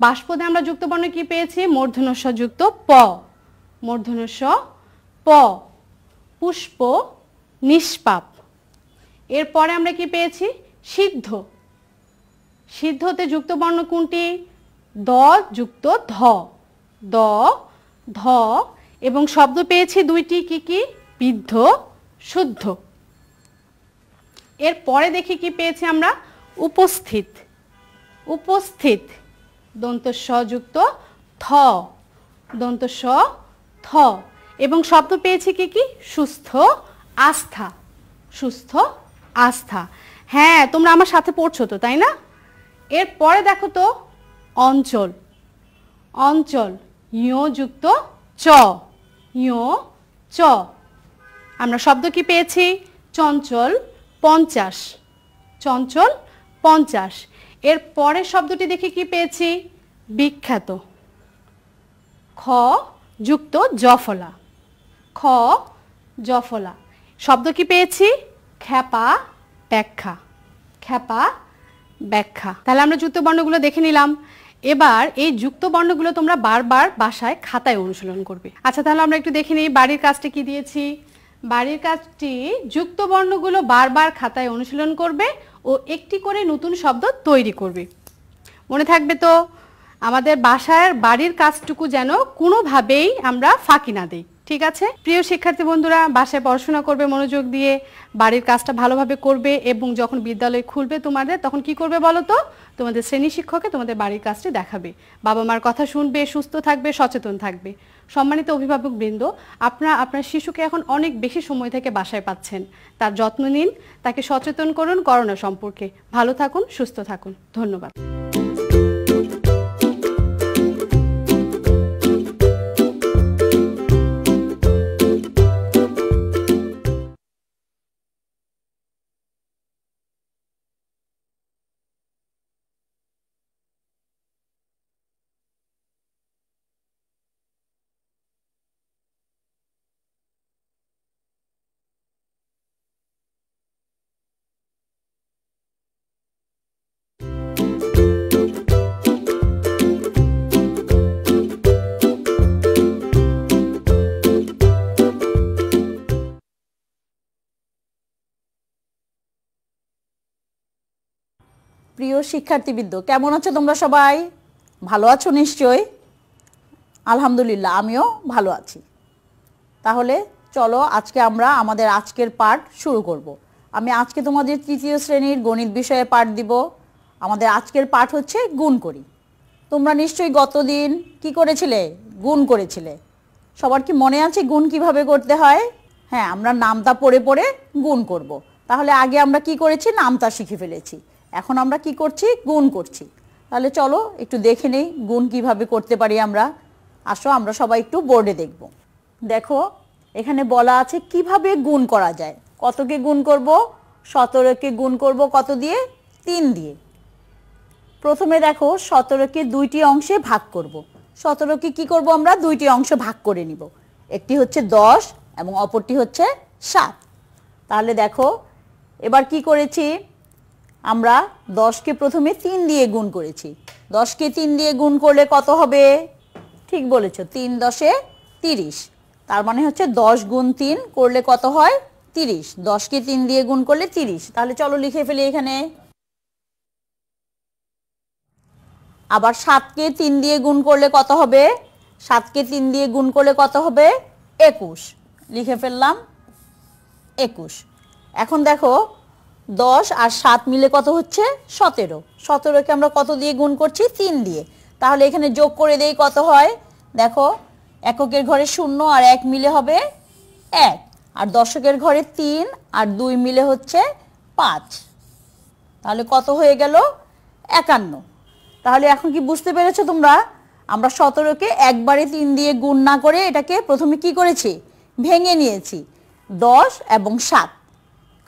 বাষ্পতে আমরা যুক্ত বর্ণ কি পেয়েছি মূর্ধনস্বযুক্ত প মূর্ধনস প পুষ্প নিষ্পাপ এরপরে আমরা কি পেয়েছি সিদ্ধ সিদ্ধতে যুক্ত বর্ণ কোনটি দ যুক্ত ধ দ ধ এবং শব্দ পেয়েছি দুইটি কি কি বিদ্ধ শুদ্ধ এরপরে দেখি কি পেয়েছি আমরা উপস্থিত উপস্থিত দন্ত স যুক্ত থ দন্ত স থ এবং শব্দ পেয়েছে কে কি সুস্থ আস্থা সুস্থ আস্থা হ্যাঁ তোমরা আমার সাথে পড়ছো তো তাই না এরপরে দেখো তো অঞ্চল অঞ্চল ইয় যুক্ত চ ইয় চ আমরা শব্দ কি পেয়েছি চঞ্চল পঞ্চাশ চঞ্চল পঞ্চাশ এর পরের শব্দটি দেখে কি পেয়েছি বিখ্যাত খ যুক্ত জফলা খ জফলা শব্দ কি পেয়েছি খ্যাপা ব্যাখ্যা খ্যাপা ব্যাখ্যা তাহলে আমরা যুক্ত বর্ণগুলো দেখে নিলাম এবার এই যুক্ত বর্ণগুলো তোমরা বারবার বাসায় খাতায় অনুশীলন করবে আচ্ছা তাহলে আমরা একটু দেখে নিই বাড়ির কাজটি কি দিয়েছি বাড়ির কাজটি যুক্ত বর্ণগুলো বারবার খাতায় অনুশীলন করবে ও একটি করে নতুন শব্দ তৈরি করবে মনে থাকবে তো আমাদের বাসার বাড়ির কাজটুকু যেন কোনোভাবেই আমরা ফাঁকি না দিই ঠিক আছে প্রিয় শিক্ষার্থী বন্ধুরা বাসায় পড়াশোনা করবে মনোযোগ দিয়ে বাড়ির কাজটা ভালোভাবে করবে এবং যখন বিদ্যালয় খুলবে তোমাদের তখন কি করবে বলো তো তোমাদের শ্রেণী শিক্ষকে তোমাদের বাড়ির কাজটি দেখাবে বাবা মার কথা শুনবে সুস্থ থাকবে সচেতন থাকবে সম্মানিত অভিভাবক বৃন্দ আপনারা আপনার শিশুকে এখন অনেক বেশি সময় থেকে বাসায় পাচ্ছেন তার যত্ন নিন তাকে সচেতন করুন করোনা সম্পর্কে ভালো থাকুন সুস্থ থাকুন ধন্যবাদ প্রিয় শিক্ষার্থীবৃন্দ কেমন আছো তোমরা সবাই ভালো আছো নিশ্চয় আলহামদুলিল্লাহ আমিও ভালো আছি তাহলে চলো আজকে আমরা আমাদের আজকের পাঠ শুরু করব। আমি আজকে তোমাদের তৃতীয় শ্রেণীর গণিত বিষয়ে পাঠ দিব আমাদের আজকের পাঠ হচ্ছে গুণ করি তোমরা নিশ্চয়ই গতদিন কি করেছিলে গুণ করেছিলে সবার কি মনে আছে গুণ কিভাবে করতে হয় হ্যাঁ আমরা নামতা পড়ে পড়ে গুণ করব। তাহলে আগে আমরা কি করেছি নামতা শিখে ফেলেছি এখন আমরা কি করছি গুণ করছি তাহলে চলো একটু দেখে নেই গুণ কিভাবে করতে পারি আমরা আসো আমরা সবাই একটু বোর্ডে দেখব দেখো এখানে বলা আছে কিভাবে গুণ করা যায় কতকে গুণ করব সতেরোকে গুণ করব কত দিয়ে তিন দিয়ে প্রথমে দেখো সতেরোকে দুইটি অংশে ভাগ করব। সতেরোকে কি করব আমরা দুইটি অংশ ভাগ করে নিব একটি হচ্ছে দশ এবং অপরটি হচ্ছে সাত তাহলে দেখো এবার কি করেছি আমরা দশকে প্রথমে তিন দিয়ে গুণ করেছি দশকে তিন দিয়ে গুণ করলে কত হবে ঠিক বলেছ তিন দশে তিরিশ তার মানে হচ্ছে দশ গুণ তিন করলে কত হয় তিরিশ দশকে তিন দিয়ে গুণ করলে তিরিশ তাহলে চলো লিখে ফেলি এখানে আবার সাতকে তিন দিয়ে গুণ করলে কত হবে সাতকে তিন দিয়ে গুণ করলে কত হবে একুশ লিখে ফেললাম একুশ এখন দেখো দশ আর সাত মিলে কত হচ্ছে সতেরো সতেরোকে আমরা কত দিয়ে গুণ করছি তিন দিয়ে তাহলে এখানে যোগ করে দেই কত হয় দেখো এককের ঘরে শূন্য আর এক মিলে হবে এক আর দশকের ঘরে তিন আর দুই মিলে হচ্ছে পাঁচ তাহলে কত হয়ে গেল একান্ন তাহলে এখন কি বুঝতে পেরেছো তোমরা আমরা সতেরোকে একবারে তিন দিয়ে গুণ না করে এটাকে প্রথমে কি করেছি ভেঙে নিয়েছি দশ এবং সাত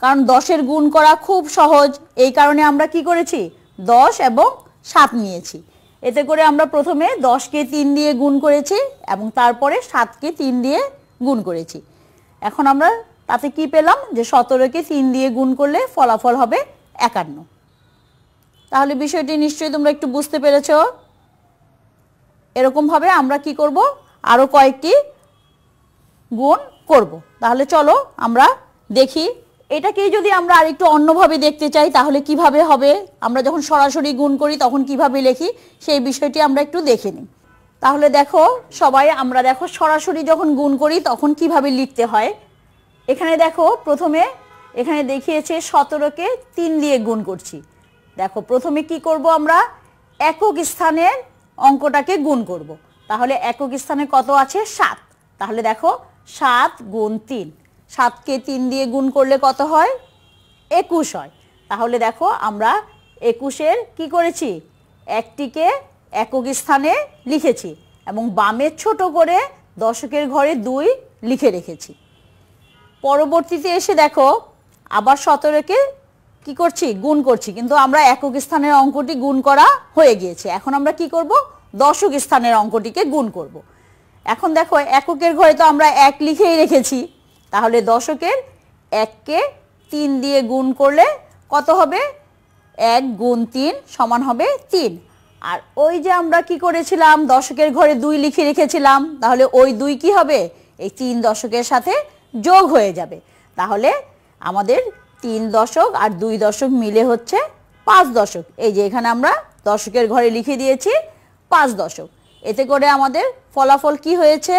কারণ দশের গুণ করা খুব সহজ এই কারণে আমরা কি করেছি দশ এবং সাত নিয়েছি এতে করে আমরা প্রথমে দশকে তিন দিয়ে গুণ করেছি এবং তারপরে সাতকে তিন দিয়ে গুণ করেছি এখন আমরা তাতে কি পেলাম যে সতেরোকে তিন দিয়ে গুণ করলে ফলাফল হবে একান্ন তাহলে বিষয়টি নিশ্চয়ই তোমরা একটু বুঝতে পেরেছ এরকমভাবে আমরা কি করব আরও কয়েকটি গুণ করব তাহলে চলো আমরা দেখি এটাকে যদি আমরা আরেকটু অন্যভাবে দেখতে চাই তাহলে কিভাবে হবে আমরা যখন সরাসরি গুণ করি তখন কিভাবে লিখি সেই বিষয়টি আমরা একটু দেখে নিই তাহলে দেখো সবাই আমরা দেখো সরাসরি যখন গুণ করি তখন কিভাবে লিখতে হয় এখানে দেখো প্রথমে এখানে দেখিয়েছে সতেরোকে তিন দিয়ে গুণ করছি দেখো প্রথমে কি করব আমরা একক স্থানের অঙ্কটাকে গুণ করব। তাহলে একক স্থানে কত আছে সাত তাহলে দেখো সাত গুণ তিন সাতকে তিন দিয়ে গুণ করলে কত হয় একুশ হয় তাহলে দেখো আমরা একুশের কি করেছি একটিকে একক স্থানে লিখেছি এবং বামের ছোট করে দশকের ঘরে দুই লিখে রেখেছি পরবর্তীতে এসে দেখো আবার সতেরোকে কি করছি গুণ করছি কিন্তু আমরা একক স্থানের অঙ্কটি গুণ করা হয়ে গিয়েছে এখন আমরা কি করব দশক স্থানের অঙ্কটিকে গুণ করব। এখন দেখো এককের ঘরে তো আমরা এক লিখেই রেখেছি তাহলে দশকের এককে তিন দিয়ে গুণ করলে কত হবে এক গুণ তিন সমান হবে তিন আর ওই যে আমরা কি করেছিলাম দশকের ঘরে দুই লিখে রেখেছিলাম তাহলে ওই দুই কি হবে এই তিন দশকের সাথে যোগ হয়ে যাবে তাহলে আমাদের তিন দশক আর দুই দশক মিলে হচ্ছে পাঁচ দশক এই যে এখানে আমরা দশকের ঘরে লিখে দিয়েছি পাঁচ দশক এতে করে আমাদের ফলাফল কি হয়েছে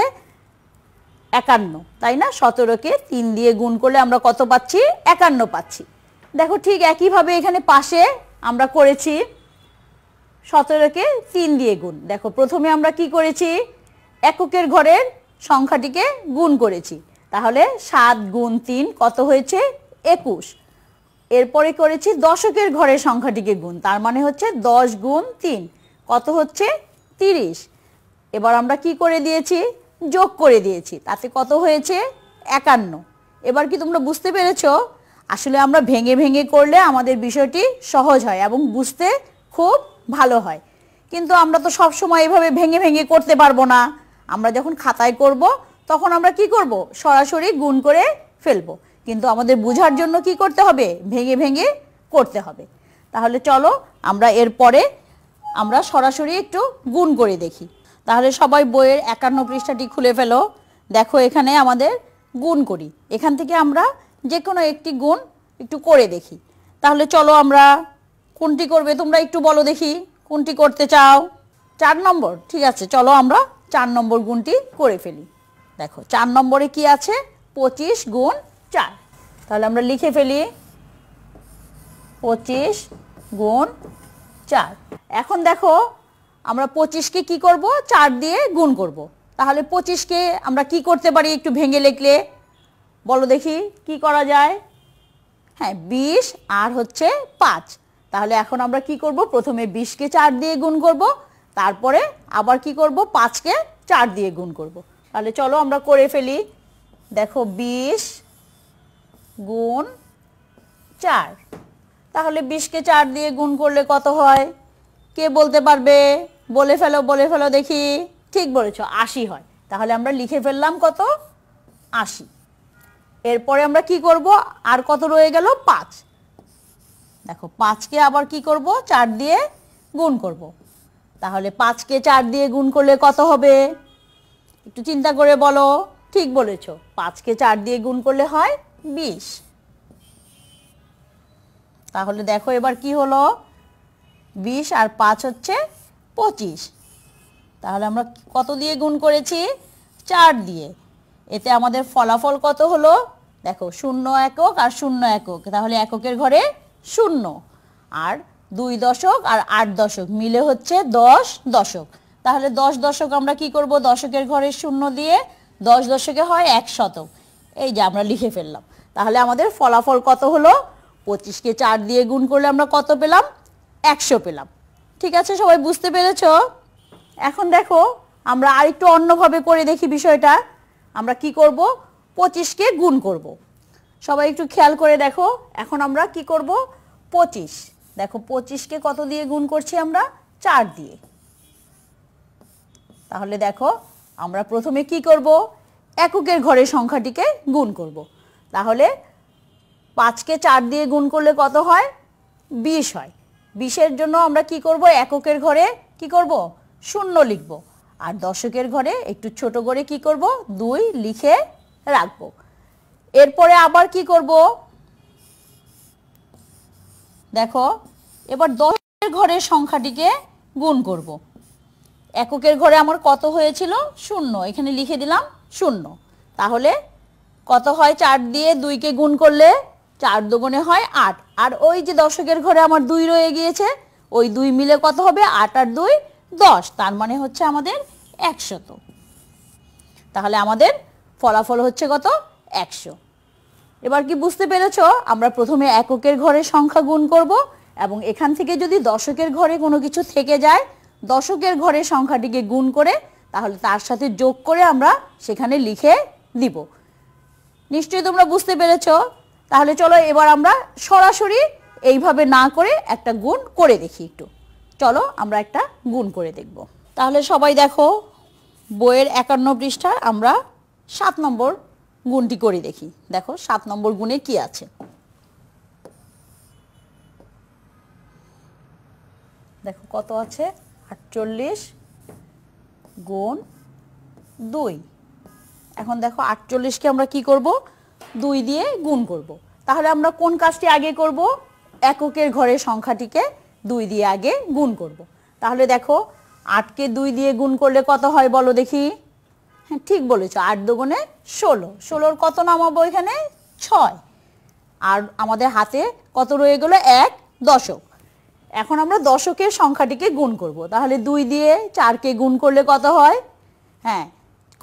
একান্ন তাই না সতেরোকে তিন দিয়ে গুণ করলে আমরা কত পাচ্ছি একান্ন পাচ্ছি দেখো ঠিক একইভাবে এখানে পাশে আমরা করেছি সতেরোকে তিন দিয়ে গুণ দেখো প্রথমে আমরা কি করেছি এককের ঘরের সংখ্যাটিকে গুণ করেছি তাহলে সাত গুণ তিন কত হয়েছে একুশ এরপরে করেছি দশকের ঘরের সংখ্যাটিকে গুণ তার মানে হচ্ছে দশ গুণ তিন কত হচ্ছে তিরিশ এবার আমরা কি করে দিয়েছি যোগ করে দিয়েছি তাতে কত হয়েছে একান্ন এবার কি তোমরা বুঝতে পেরেছ আসলে আমরা ভেঙে ভেঙে করলে আমাদের বিষয়টি সহজ হয় এবং বুঝতে খুব ভালো হয় কিন্তু আমরা তো সব সময় এভাবে ভেঙে ভেঙে করতে পারবো না আমরা যখন খাতায় করব তখন আমরা কি করব সরাসরি গুণ করে ফেলবো কিন্তু আমাদের বোঝার জন্য কি করতে হবে ভেঙে ভেঙে করতে হবে তাহলে চলো আমরা এরপরে আমরা সরাসরি একটু গুণ করে দেখি তাহলে সবাই বইয়ের একান্ন পৃষ্ঠাটি খুলে ফেলো দেখো এখানে আমাদের গুণ করি এখান থেকে আমরা যে কোনো একটি গুণ একটু করে দেখি তাহলে চলো আমরা কোনটি করবে তোমরা একটু বলো দেখি কোনটি করতে চাও চার নম্বর ঠিক আছে চলো আমরা চার নম্বর গুণটি করে ফেলি দেখো চার নম্বরে কি আছে পঁচিশ গুণ চার তাহলে আমরা লিখে ফেলি পঁচিশ গুণ চার এখন দেখো আমরা পঁচিশকে কি করব চার দিয়ে গুণ করব। তাহলে পঁচিশকে আমরা কি করতে পারি একটু ভেঙে লেখলে বলো দেখি কি করা যায় হ্যাঁ বিশ আর হচ্ছে পাঁচ তাহলে এখন আমরা কি করব প্রথমে বিশকে চার দিয়ে গুণ করব তারপরে আবার কি করব পাঁচকে চার দিয়ে গুণ করব। তাহলে চলো আমরা করে ফেলি দেখো বিশ গুণ চার তাহলে বিশকে চার দিয়ে গুণ করলে কত হয় কে বলতে পারবে বলে ফেলো বলে ফেলো দেখি ঠিক বলেছ আশি হয় তাহলে আমরা লিখে ফেললাম কত আশি এরপরে আমরা কি করব আর কত রয়ে গেল পাঁচ দেখো পাঁচকে আবার কি করব চার দিয়ে গুণ করব। তাহলে পাঁচকে চার দিয়ে গুণ করলে কত হবে একটু চিন্তা করে বলো ঠিক বলেছ পাঁচকে চার দিয়ে গুণ করলে হয় বিশ তাহলে দেখো এবার কি হলো বিশ আর পাঁচ হচ্ছে পঁচিশ তাহলে আমরা কত দিয়ে গুণ করেছি চার দিয়ে এতে আমাদের ফলাফল কত হলো দেখো শূন্য একক আর শূন্য একক তাহলে এককের ঘরে শূন্য আর দুই দশক আর আট দশক মিলে হচ্ছে দশ দশক তাহলে দশ দশক আমরা কি করব দশকের ঘরে শূন্য দিয়ে দশ দশকে হয় এক শতক এই যে আমরা লিখে ফেললাম তাহলে আমাদের ফলাফল কত হলো পঁচিশকে চার দিয়ে গুণ করলে আমরা কত পেলাম একশো পেলাম ঠিক আছে সবাই বুঝতে পেরেছ এখন দেখো আমরা আরেকটু অন্যভাবে করে দেখি বিষয়টা আমরা কি করব পঁচিশকে গুণ করব। সবাই একটু খেয়াল করে দেখো এখন আমরা কি করব পঁচিশ দেখো পঁচিশকে কত দিয়ে গুণ করছি আমরা চার দিয়ে তাহলে দেখো আমরা প্রথমে কি করব এককের ঘরের সংখ্যাটিকে গুণ করব। তাহলে পাঁচকে চার দিয়ে গুণ করলে কত হয় বিশ হয় বিশের জন্য আমরা কি করব এককের ঘরে কি করব শূন্য লিখব আর দশকের ঘরে একটু ছোট করে কি করব দুই লিখে রাখব এরপরে আবার কি করব দেখো এবার দশের ঘরের সংখ্যাটিকে গুণ করব এককের ঘরে আমার কত হয়েছিল শূন্য এখানে লিখে দিলাম শূন্য তাহলে কত হয় চার দিয়ে দুইকে গুণ করলে চার দুগুণে হয় আট আর ওই যে দশকের ঘরে আমার দুই রয়ে গিয়েছে ওই দুই মিলে কত হবে আট আর দুই দশ তার মানে হচ্ছে আমাদের একশত তাহলে আমাদের ফলাফল হচ্ছে কত একশো এবার কি বুঝতে পেরেছ আমরা প্রথমে এককের ঘরে সংখ্যা গুণ করব এবং এখান থেকে যদি দশকের ঘরে কোনো কিছু থেকে যায় দশকের ঘরে সংখ্যাটিকে গুণ করে তাহলে তার সাথে যোগ করে আমরা সেখানে লিখে দিব নিশ্চয়ই তোমরা বুঝতে পেরেছো তাহলে চলো এবার আমরা সরাসরি এইভাবে না করে একটা গুণ করে দেখি একটু চলো আমরা একটা গুণ করে দেখব তাহলে সবাই দেখো বইয়ের একান্ন পৃষ্ঠায় আমরা সাত নম্বর গুণটি করে দেখি দেখো সাত নম্বর গুণে কি আছে দেখো কত আছে আটচল্লিশ গুণ দুই এখন দেখো আটচল্লিশকে আমরা কি করব দুই দিয়ে গুণ করব। তাহলে আমরা কোন কাজটি আগে করব এককের ঘরের সংখ্যাটিকে দুই দিয়ে আগে গুণ করব। তাহলে দেখো আটকে দুই দিয়ে গুণ করলে কত হয় বলো দেখি হ্যাঁ ঠিক বলেছ আট দুগুণে ষোলো ষোলোর কত নামাবো এখানে ছয় আর আমাদের হাতে কত রয়ে গেল এক দশক এখন আমরা দশকের সংখ্যাটিকে গুণ করব। তাহলে দুই দিয়ে চারকে গুণ করলে কত হয় হ্যাঁ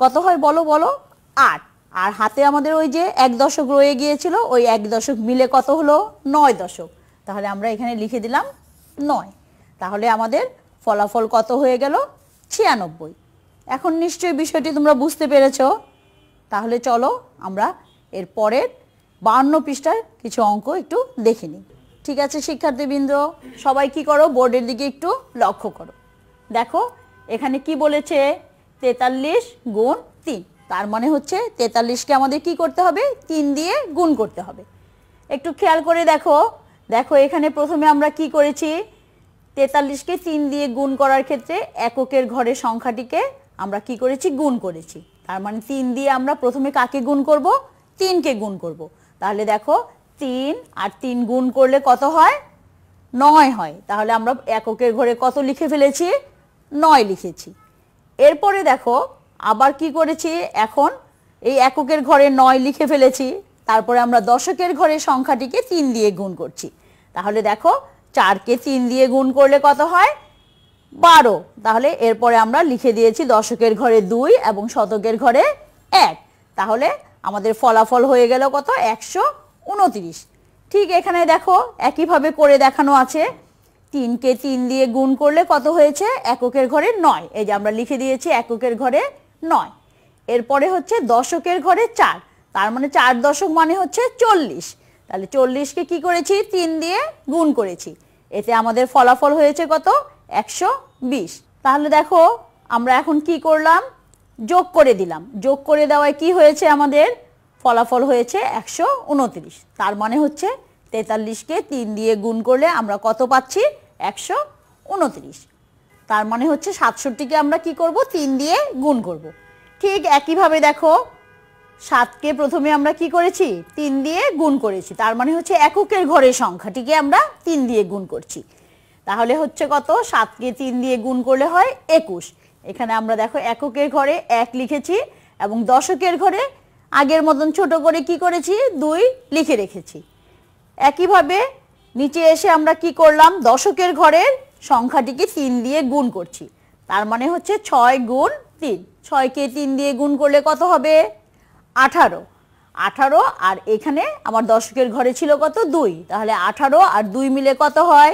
কত হয় বলো বলো আট আর হাতে আমাদের ওই যে এক দশক রয়ে গিয়েছিল ওই এক দশক মিলে কত হলো নয় দশক তাহলে আমরা এখানে লিখে দিলাম নয় তাহলে আমাদের ফলাফল কত হয়ে গেল ছিয়ানব্বই এখন নিশ্চয়ই বিষয়টি তোমরা বুঝতে পেরেছ তাহলে চলো আমরা এর পরের বান্ন পৃষ্ঠার কিছু অঙ্ক একটু দেখে নিই ঠিক আছে শিক্ষার্থীবৃন্দ সবাই কি করো বোর্ডের দিকে একটু লক্ষ্য করো দেখো এখানে কি বলেছে তেতাল্লিশ গুণ তিন তার মানে হচ্ছে তেতাল্লিশকে আমাদের কি করতে হবে তিন দিয়ে গুণ করতে হবে একটু খেয়াল করে দেখো দেখো এখানে প্রথমে আমরা কি করেছি তেতাল্লিশকে তিন দিয়ে গুণ করার ক্ষেত্রে এককের ঘরের সংখ্যাটিকে আমরা কি করেছি গুণ করেছি তার মানে তিন দিয়ে আমরা প্রথমে কাকে গুণ করব তিনকে গুণ করব তাহলে দেখো তিন আর তিন গুণ করলে কত হয় নয় হয় তাহলে আমরা এককের ঘরে কত লিখে ফেলেছি নয় লিখেছি এরপরে দেখো আবার কি করেছি এখন এই এককের ঘরে নয় লিখে ফেলেছি তারপরে আমরা দশকের ঘরে সংখ্যাটিকে তিন দিয়ে গুণ করছি তাহলে দেখো চারকে তিন দিয়ে গুণ করলে কত হয় বারো তাহলে এরপরে আমরা লিখে দিয়েছি দশকের ঘরে দুই এবং শতকের ঘরে এক তাহলে আমাদের ফলাফল হয়ে গেল কত একশো উনত্রিশ ঠিক এখানে দেখো একইভাবে করে দেখানো আছে তিনকে তিন দিয়ে গুণ করলে কত হয়েছে এককের ঘরে নয় এই যে আমরা লিখে দিয়েছি এককের ঘরে নয় এরপরে হচ্ছে দশকের ঘরে চার তার মানে চার দশক মানে হচ্ছে চল্লিশ তাহলে চল্লিশকে কি করেছি তিন দিয়ে গুণ করেছি এতে আমাদের ফলাফল হয়েছে কত একশো বিশ তাহলে দেখো আমরা এখন কি করলাম যোগ করে দিলাম যোগ করে দেওয়ায় কি হয়েছে আমাদের ফলাফল হয়েছে একশো উনত্রিশ তার মানে হচ্ছে তেতাল্লিশকে তিন দিয়ে গুণ করলে আমরা কত পাচ্ছি একশো উনত্রিশ তার মানে হচ্ছে সাতষট্টিকে আমরা কি করব তিন দিয়ে গুণ করব। ঠিক একইভাবে দেখো সাতকে প্রথমে আমরা কি করেছি তিন দিয়ে গুণ করেছি তার মানে হচ্ছে এককের ঘরের সংখ্যাটিকে আমরা তিন দিয়ে গুণ করছি তাহলে হচ্ছে কত সাতকে তিন দিয়ে গুণ করলে হয় একুশ এখানে আমরা দেখো এককের ঘরে এক লিখেছি এবং দশকের ঘরে আগের মতন ছোট করে কি করেছি দুই লিখে রেখেছি একইভাবে নিচে এসে আমরা কি করলাম দশকের ঘরের সংখ্যাটিকে তিন দিয়ে গুণ করছি তার মানে হচ্ছে ছয় গুণ তিন ছয়কে তিন দিয়ে গুণ করলে কত হবে আঠারো আঠারো আর এখানে আমার দশকের ঘরে ছিল কত দুই তাহলে আঠারো আর দুই মিলে কত হয়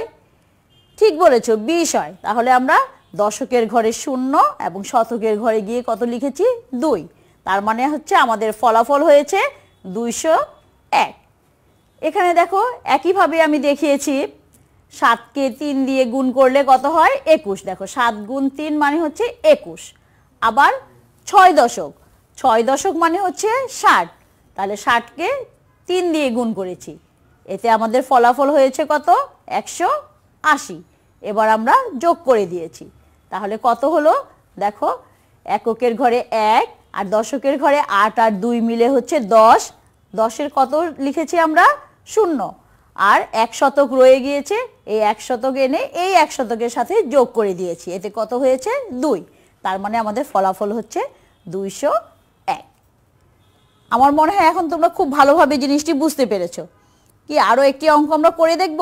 ঠিক বলেছ বিশ হয় তাহলে আমরা দশকের ঘরে শূন্য এবং শতকের ঘরে গিয়ে কত লিখেছি দুই তার মানে হচ্ছে আমাদের ফলাফল হয়েছে দুইশো এক এখানে দেখো একইভাবে আমি দেখিয়েছি সাতকে তিন দিয়ে গুণ করলে কত হয় একুশ দেখো সাত গুণ তিন মানে হচ্ছে একুশ আবার ছয় দশক ছয় দশক মানে হচ্ছে ষাট তাহলে ষাটকে তিন দিয়ে গুণ করেছি এতে আমাদের ফলাফল হয়েছে কত একশো আশি এবার আমরা যোগ করে দিয়েছি তাহলে কত হলো দেখো এককের ঘরে এক আর দশকের ঘরে আট আর দুই মিলে হচ্ছে দশ দশের কত লিখেছি আমরা শূন্য আর এক শতক রয়ে গিয়েছে এই এক শতক এনে এই এক শতকের সাথে যোগ করে দিয়েছি এতে কত হয়েছে দুই তার মানে আমাদের ফলাফল হচ্ছে দুইশো এক আমার মনে হয় এখন তোমরা খুব ভালোভাবে জিনিসটি বুঝতে পেরেছ কি আরও একটি অঙ্ক আমরা করে দেখব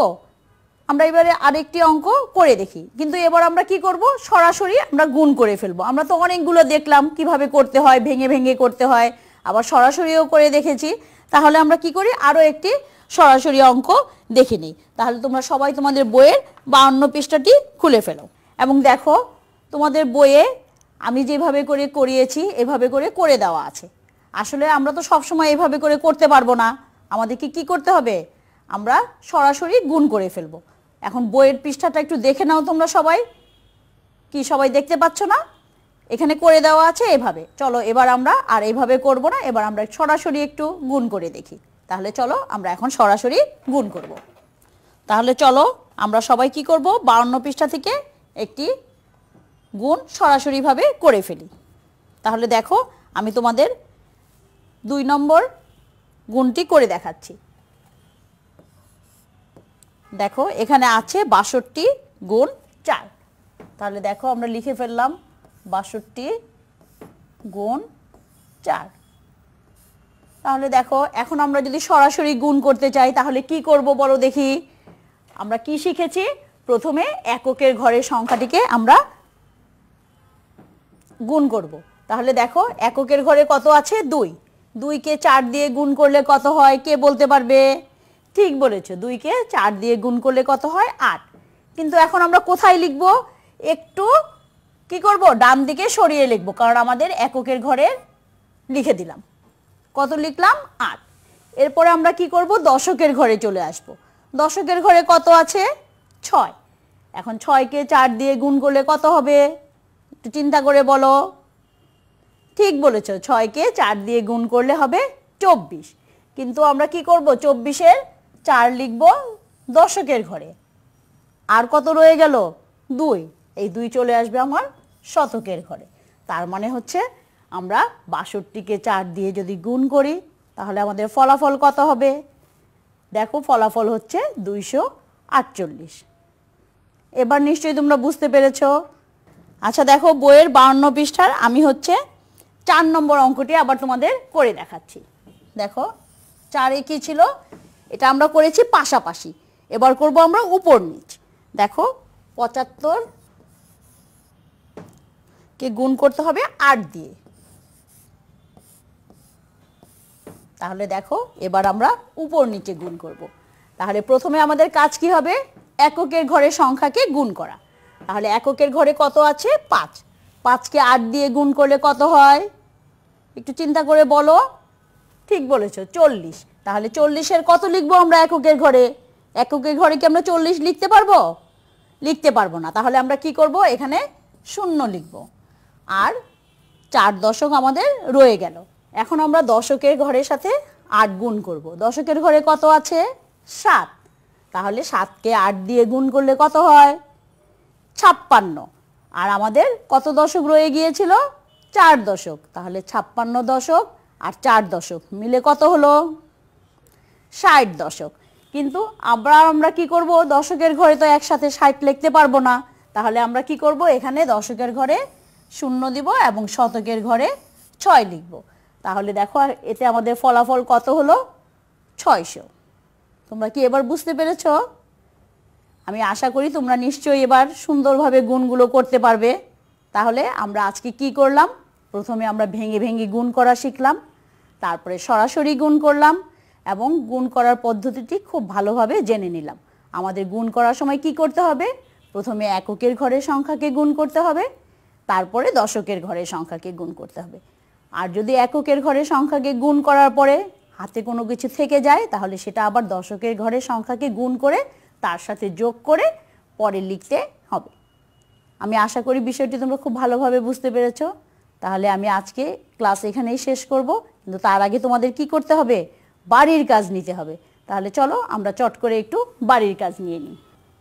আমরা এবারে আরেকটি অঙ্ক করে দেখি কিন্তু এবার আমরা কি করব সরাসরি আমরা গুণ করে ফেলবো আমরা তো অনেকগুলো দেখলাম কিভাবে করতে হয় ভেঙে ভেঙে করতে হয় আবার সরাসরিও করে দেখেছি তাহলে আমরা কি করি আরও একটি সরাসরি অঙ্ক দেখে নিই তাহলে তোমরা সবাই তোমাদের বইয়ের বাউন্ন পৃষ্ঠাটি খুলে ফেলো এবং দেখো তোমাদের বইয়ে আমি যেভাবে করে করিয়েছি এভাবে করে করে দেওয়া আছে আসলে আমরা তো সবসময় এভাবে করে করতে পারবো না আমাদেরকে কি করতে হবে আমরা সরাসরি গুণ করে ফেলবো এখন বইয়ের পৃষ্ঠাটা একটু দেখে নাও তোমরা সবাই কি সবাই দেখতে পাচ্ছ না এখানে করে দেওয়া আছে এভাবে চলো এবার আমরা আর এভাবে করব না এবার আমরা সরাসরি একটু গুণ করে দেখি তাহলে চলো আমরা এখন সরাসরি গুণ করব। তাহলে চলো আমরা সবাই কি করব বাউন্ন পৃষ্ঠা থেকে একটি গুণ সরাসরিভাবে করে ফেলি তাহলে দেখো আমি তোমাদের দুই নম্বর গুণটি করে দেখাচ্ছি দেখো এখানে আছে বাষট্টি গুণ চার তাহলে দেখো আমরা লিখে ফেললাম বাষট্টি গুণ চার তাহলে দেখো এখন আমরা যদি সরাসরি গুণ করতে চাই তাহলে কি করব বলো দেখি আমরা কি শিখেছি প্রথমে এককের ঘরের সংখ্যাটিকে আমরা গুণ করব। তাহলে দেখো এককের ঘরে কত আছে দুই দুইকে চার দিয়ে গুণ করলে কত হয় কে বলতে পারবে ঠিক বলেছো দুইকে চার দিয়ে গুণ করলে কত হয় আট কিন্তু এখন আমরা কোথায় লিখব একটু কি করব ডান দিকে সরিয়ে লিখব কারণ আমাদের এককের ঘরে লিখে দিলাম কত লিখলাম আট এরপরে আমরা কি করব দশকের ঘরে চলে আসব দশকের ঘরে কত আছে ছয় এখন ছয়কে চার দিয়ে গুণ করলে কত হবে একটু চিন্তা করে বলো ঠিক বলেছ ছয়কে চার দিয়ে গুণ করলে হবে চব্বিশ কিন্তু আমরা কি করব চব্বিশের চার লিখব দশকের ঘরে আর কত রয়ে গেল দুই এই দুই চলে আসবে আমার শতকের ঘরে তার মানে হচ্ছে আমরা বাষট্টিকে চার দিয়ে যদি গুণ করি তাহলে আমাদের ফলাফল কত হবে দেখো ফলাফল হচ্ছে দুইশো আটচল্লিশ এবার নিশ্চয়ই তোমরা বুঝতে পেরেছ আচ্ছা দেখো বইয়ের বাউন্ন পৃষ্ঠার আমি হচ্ছে চার নম্বর অঙ্কটি আবার তোমাদের করে দেখাচ্ছি দেখো চারে কি ছিল এটা আমরা করেছি পাশাপাশি এবার করব আমরা উপর নিচ দেখো পঁচাত্তর কে গুণ করতে হবে আট দিয়ে তাহলে দেখো এবার আমরা উপর নিচে গুণ করব। তাহলে প্রথমে আমাদের কাজ কি হবে এককের ঘরের সংখ্যাকে গুণ করা তাহলে এককের ঘরে কত আছে পাঁচ পাঁচকে আট দিয়ে গুণ করলে কত হয় একটু চিন্তা করে বলো ঠিক বলেছো চল্লিশ তাহলে চল্লিশের কত লিখবো আমরা এককের ঘরে এককের ঘরে কি আমরা চল্লিশ লিখতে পারবো লিখতে পারবো না তাহলে আমরা কি করব এখানে শূন্য লিখব আর চার দশক আমাদের রয়ে গেল এখন আমরা দশকের ঘরের সাথে আট গুণ করব। দশকের ঘরে কত আছে সাত তাহলে সাতকে আট দিয়ে গুণ করলে কত হয় ছাপ্পান্ন আর আমাদের কত দশক রয়ে গিয়েছিল চার দশক তাহলে ছাপ্পান্ন দশক আর চার দশক মিলে কত হলো ষাট দশক কিন্তু আবার আমরা কি করব দশকের ঘরে তো একসাথে ষাট লিখতে পারবো না তাহলে আমরা কি করব এখানে দশকের ঘরে শূন্য দিব এবং শতকের ঘরে ছয় লিখব তাহলে দেখো এতে আমাদের ফলাফল কত হলো ছয়শো তোমরা কি এবার বুঝতে পেরেছ আমি আশা করি তোমরা নিশ্চয়ই এবার সুন্দরভাবে গুণগুলো করতে পারবে তাহলে আমরা আজকে কি করলাম প্রথমে আমরা ভেঙে ভেঙে গুণ করা শিখলাম তারপরে সরাসরি গুণ করলাম এবং গুণ করার পদ্ধতিটি খুব ভালোভাবে জেনে নিলাম আমাদের গুণ করার সময় কি করতে হবে প্রথমে এককের ঘরের সংখ্যাকে গুণ করতে হবে তারপরে দশকের ঘরের সংখ্যাকে গুণ করতে হবে আর যদি এককের ঘরে সংখ্যাকে গুণ করার পরে হাতে কোনো কিছু থেকে যায় তাহলে সেটা আবার দশকের ঘরে সংখ্যাকে গুণ করে তার সাথে যোগ করে পরে লিখতে হবে আমি আশা করি বিষয়টি তোমরা খুব ভালোভাবে বুঝতে পেরেছ তাহলে আমি আজকে ক্লাস এখানেই শেষ করব কিন্তু তার আগে তোমাদের কি করতে হবে বাড়ির কাজ নিতে হবে তাহলে চলো আমরা চট করে একটু বাড়ির কাজ নিয়ে নিই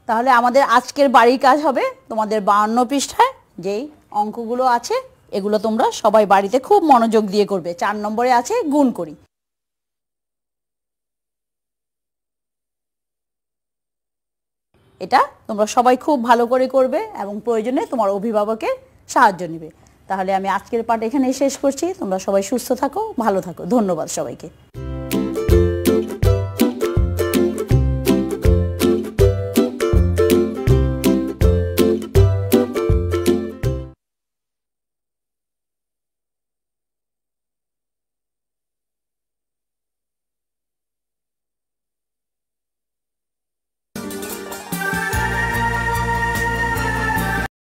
তাহলে আমাদের আজকের বাড়ির কাজ হবে তোমাদের বাহান্ন পৃষ্ঠায় যেই অঙ্কগুলো আছে এগুলো তোমরা সবাই বাড়িতে খুব মনোযোগ দিয়ে করবে চার নম্বরে আছে গুণ করি এটা তোমরা সবাই খুব ভালো করে করবে এবং প্রয়োজনে তোমার অভিভাবকের সাহায্য নিবে তাহলে আমি আজকের পাঠ এখানেই শেষ করছি তোমরা সবাই সুস্থ থাকো ভালো থাকো ধন্যবাদ সবাইকে